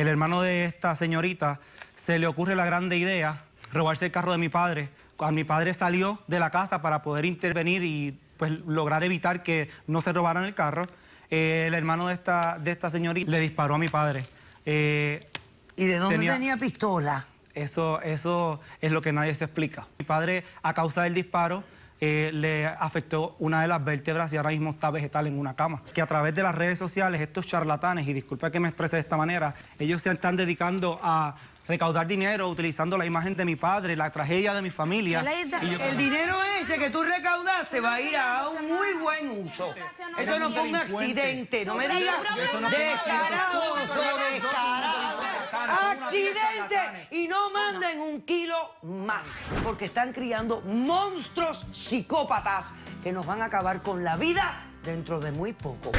el hermano de esta señorita se le ocurre la grande idea, robarse el carro de mi padre. Cuando mi padre salió de la casa para poder intervenir y pues, lograr evitar que no se robaran el carro, eh, el hermano de esta, de esta señorita le disparó a mi padre. Eh, ¿Y de dónde tenía, pistola? Eso, eso es lo que nadie se explica. Mi padre, a causa del disparo, eh, le afectó una de las vértebras y ahora mismo está vegetal en una cama. Que a través de las redes sociales estos charlatanes, y disculpa que me exprese de esta manera, ellos se están dedicando a recaudar dinero utilizando la imagen de mi padre, la tragedia de mi familia. El dinero ese que tú recaudaste va a ir a un muy buen uso. Eso no fue un accidente, no me digas y no manden un kilo más, porque están criando monstruos psicópatas que nos van a acabar con la vida dentro de muy poco.